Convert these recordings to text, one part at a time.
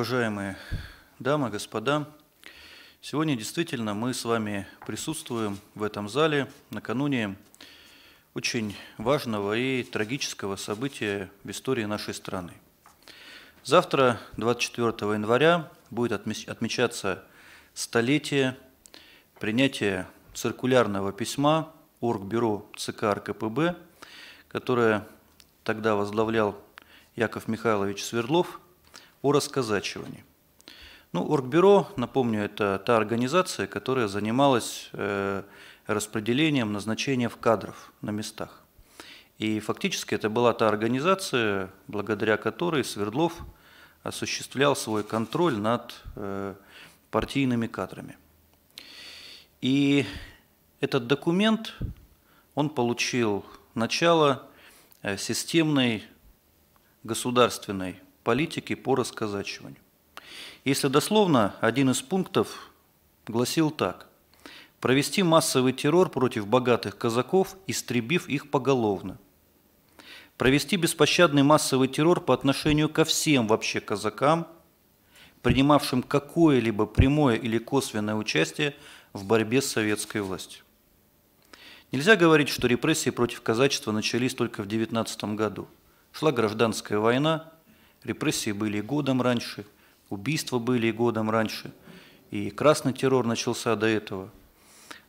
уважаемые дамы, господа. Сегодня действительно мы с вами присутствуем в этом зале накануне очень важного и трагического события в истории нашей страны. Завтра, 24 января, будет отмечаться столетие принятия циркулярного письма Оргбюро ЦК РКПБ, которое тогда возглавлял Яков Михайлович Свердлов – о расказачивании. Ну, Оргбюро, напомню, это та организация, которая занималась э, распределением назначением кадров на местах. И фактически это была та организация, благодаря которой Свердлов осуществлял свой контроль над э, партийными кадрами. И этот документ, он получил начало э, системной государственной политики по расказачиванию. Если дословно, один из пунктов гласил так. Провести массовый террор против богатых казаков, истребив их поголовно. Провести беспощадный массовый террор по отношению ко всем вообще казакам, принимавшим какое-либо прямое или косвенное участие в борьбе с советской властью. Нельзя говорить, что репрессии против казачества начались только в 19 году. Шла гражданская война, Репрессии были и годом раньше, убийства были и годом раньше, и красный террор начался до этого.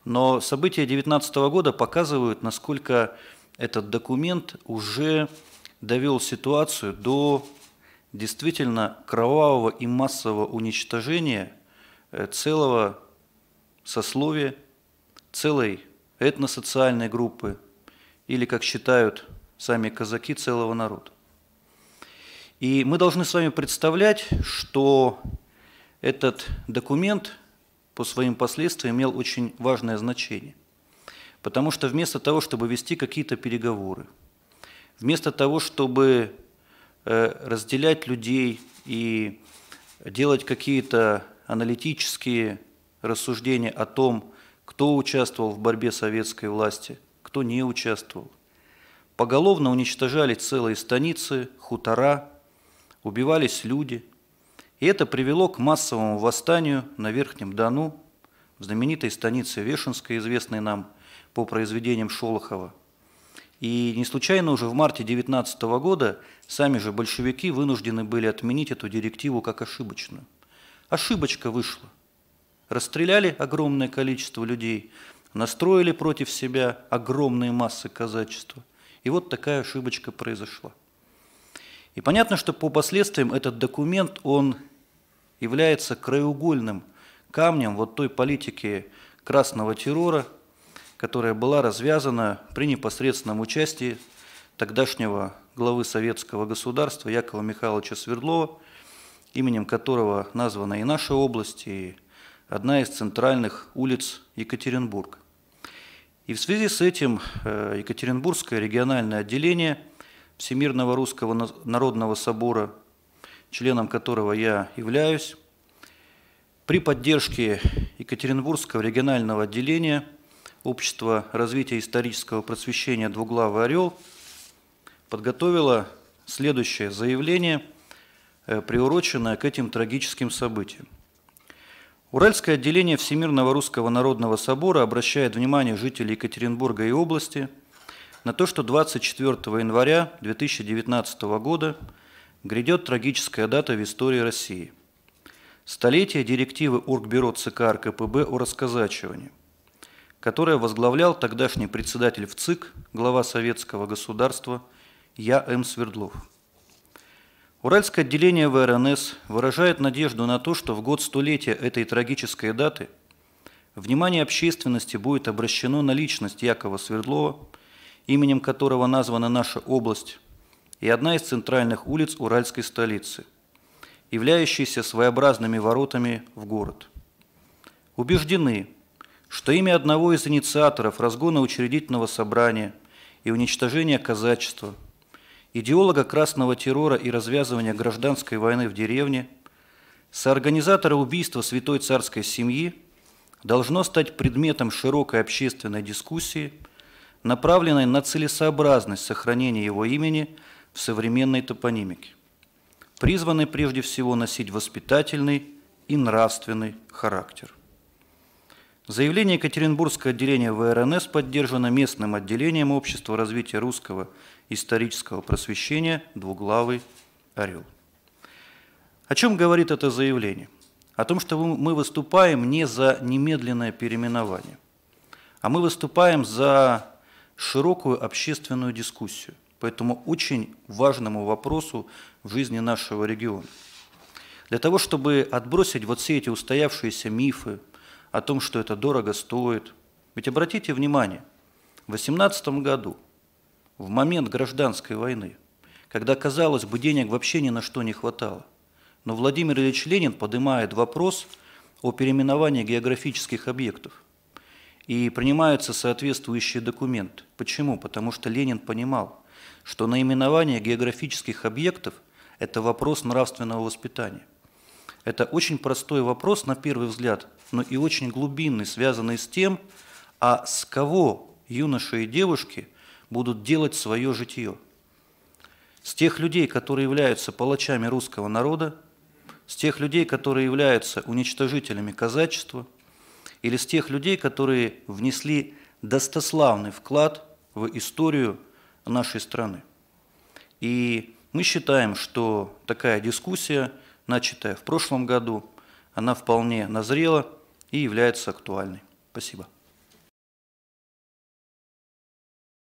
Но события 19 года показывают, насколько этот документ уже довел ситуацию до действительно кровавого и массового уничтожения э, целого сословия, целой этносоциальной группы или, как считают сами казаки, целого народа. И мы должны с вами представлять, что этот документ по своим последствиям имел очень важное значение. Потому что вместо того, чтобы вести какие-то переговоры, вместо того, чтобы э, разделять людей и делать какие-то аналитические рассуждения о том, кто участвовал в борьбе советской власти, кто не участвовал. Поголовно уничтожали целые станицы, хутора, убивались люди. И это привело к массовому восстанию на Верхнем Дону, в знаменитой станице Вешенской, известной нам по произведениям Шолохова. И не случайно уже в марте 19 года сами же большевики вынуждены были отменить эту директиву как ошибочную. Ошибочка вышла. Расстреляли огромное количество людей, настроили против себя огромные массы казачества. И вот такая ошибочка произошла. И понятно, что по последствиям этот документ, он является краеугольным камнем вот той политики красного террора, которая была развязана при непосредственном участии тогдашнего главы советского государства Якова Михайловича Свердлова, именем которого названа и наша область, и одна из центральных улиц Екатеринбурга. И в связи с этим э, Екатеринбургское региональное отделение – Всемирного Русского Народного Собора, членом которого я являюсь, при поддержке Екатеринбургского регионального отделения Общества развития исторического просвещения «Двуглавый орел» подготовила следующее заявление, э, приуроченное к этим трагическим событиям. Уральское отделение Всемирного Русского Народного Собора обращает внимание жителей Екатеринбурга и области – на то, что 24 января 2019 года грядет трагическая дата в истории России. Столетие директивы Оргбюро ЦК РКПБ о расказачивании, которое возглавлял тогдашний председатель ВЦИК, глава советского государства Я. М. Свердлов. Уральское отделение ВРНС выражает надежду на то, что в год столетия этой трагической даты внимание общественности будет обращено на личность Якова Свердлова – именем которого названа наша область, и одна из центральных улиц Уральской столицы, являющиеся своеобразными воротами в город. Убеждены, что имя одного из инициаторов разгона учредительного собрания и уничтожения казачества, идеолога красного террора и развязывания гражданской войны в деревне, соорганизатора убийства святой царской семьи, должно стать предметом широкой общественной дискуссии – направленной на целесообразность сохранения его имени в современной топонимике, призванной прежде всего носить воспитательный и нравственный характер. Заявление Екатеринбургского отделения ВРНС поддержано местным отделением Общества развития русского исторического просвещения «Двуглавый орел». О чем говорит это заявление? О том, что мы выступаем не за немедленное переименование, а мы выступаем за широкую общественную дискуссию по этому очень важному вопросу в жизни нашего региона. Для того, чтобы отбросить вот все эти устоявшиеся мифы о том, что это дорого стоит. Ведь обратите внимание, в 18 году, в момент гражданской войны, когда, казалось бы, денег вообще ни на что не хватало, но Владимир Ильич Ленин поднимает вопрос о переименовании географических объектов – и принимаются соответствующие документы. Почему? Потому что Ленин понимал, что наименование географических объектов – это вопрос нравственного воспитания. Это очень простой вопрос на первый взгляд, но и очень глубинный, связанный с тем, а с кого юноши и девушки будут делать свое житье. С тех людей, которые являются палачами русского народа, с тех людей, которые являются уничтожителями казачества, или с тех людей, которые внесли достославный вклад в историю нашей страны. И мы считаем, что такая дискуссия, начатая в прошлом году, она вполне назрела и является актуальной. Спасибо.